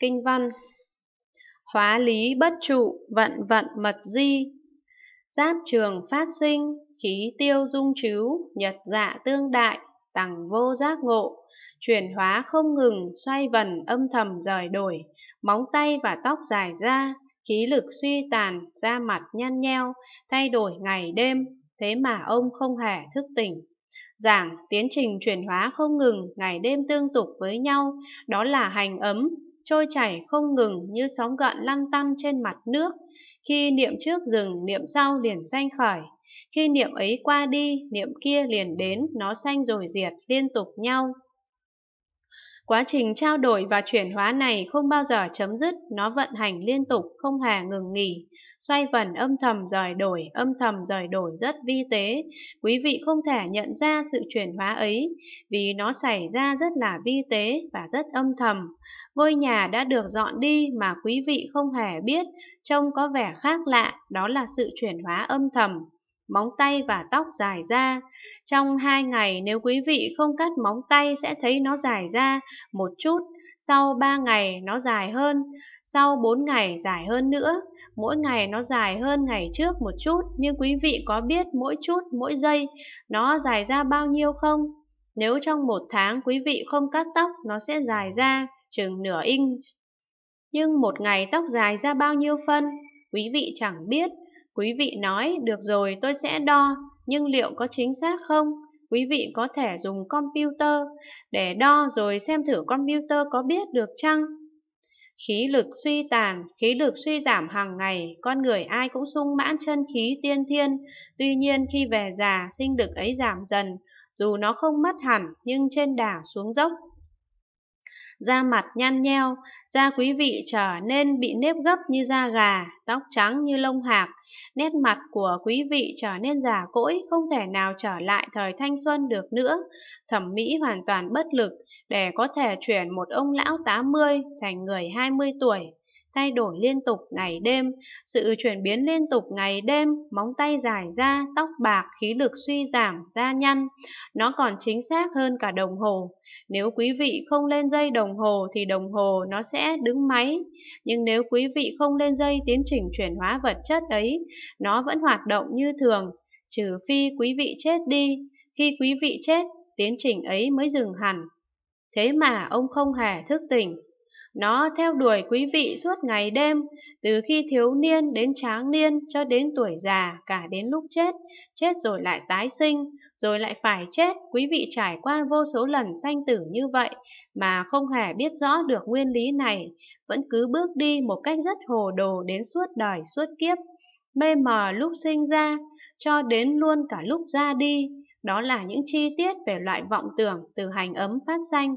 Kinh văn Hóa lý bất trụ, vận vận mật di Giáp trường phát sinh, khí tiêu dung trứ, nhật dạ tương đại, tầng vô giác ngộ, chuyển hóa không ngừng, xoay vần âm thầm rời đổi, móng tay và tóc dài ra, khí lực suy tàn, da mặt nhăn nheo, thay đổi ngày đêm, thế mà ông không hề thức tỉnh. Giảng, tiến trình chuyển hóa không ngừng, ngày đêm tương tục với nhau, đó là hành ấm, trôi chảy không ngừng như sóng gợn lăn tăn trên mặt nước. Khi niệm trước dừng, niệm sau liền sanh khởi. Khi niệm ấy qua đi, niệm kia liền đến, nó sanh rồi diệt, liên tục nhau. Quá trình trao đổi và chuyển hóa này không bao giờ chấm dứt, nó vận hành liên tục, không hề ngừng nghỉ, xoay vần âm thầm rời đổi, âm thầm rời đổi rất vi tế. Quý vị không thể nhận ra sự chuyển hóa ấy, vì nó xảy ra rất là vi tế và rất âm thầm. Ngôi nhà đã được dọn đi mà quý vị không hề biết, trông có vẻ khác lạ, đó là sự chuyển hóa âm thầm móng tay và tóc dài ra. Trong hai ngày nếu quý vị không cắt móng tay sẽ thấy nó dài ra một chút, sau ba ngày nó dài hơn, sau bốn ngày dài hơn nữa, mỗi ngày nó dài hơn ngày trước một chút, nhưng quý vị có biết mỗi chút, mỗi giây nó dài ra bao nhiêu không? Nếu trong một tháng quý vị không cắt tóc nó sẽ dài ra chừng nửa inch. Nhưng một ngày tóc dài ra bao nhiêu phân? Quý vị chẳng biết, Quý vị nói, được rồi, tôi sẽ đo, nhưng liệu có chính xác không? Quý vị có thể dùng computer để đo rồi xem thử computer có biết được chăng? Khí lực suy tàn, khí lực suy giảm hàng ngày, con người ai cũng sung mãn chân khí tiên thiên. Tuy nhiên khi về già, sinh lực ấy giảm dần, dù nó không mất hẳn nhưng trên đà xuống dốc da mặt nhăn nheo, da quý vị trở nên bị nếp gấp như da gà, tóc trắng như lông hạc, nét mặt của quý vị trở nên già cỗi, không thể nào trở lại thời thanh xuân được nữa. Thẩm mỹ hoàn toàn bất lực để có thể chuyển một ông lão 80 thành người 20 tuổi thay đổi liên tục ngày đêm, sự chuyển biến liên tục ngày đêm, móng tay dài ra, tóc bạc, khí lực suy giảm, da nhăn. Nó còn chính xác hơn cả đồng hồ. Nếu quý vị không lên dây đồng hồ thì đồng hồ nó sẽ đứng máy. Nhưng nếu quý vị không lên dây tiến trình chuyển hóa vật chất ấy, nó vẫn hoạt động như thường, trừ phi quý vị chết đi. Khi quý vị chết, tiến trình ấy mới dừng hẳn. Thế mà ông không hề thức tỉnh. Nó theo đuổi quý vị suốt ngày đêm, từ khi thiếu niên đến tráng niên cho đến tuổi già, cả đến lúc chết, chết rồi lại tái sinh, rồi lại phải chết, quý vị trải qua vô số lần sanh tử như vậy mà không hề biết rõ được nguyên lý này, vẫn cứ bước đi một cách rất hồ đồ đến suốt đời suốt kiếp, mê mờ lúc sinh ra cho đến luôn cả lúc ra đi. Đó là những chi tiết về loại vọng tưởng từ hành ấm phát sanh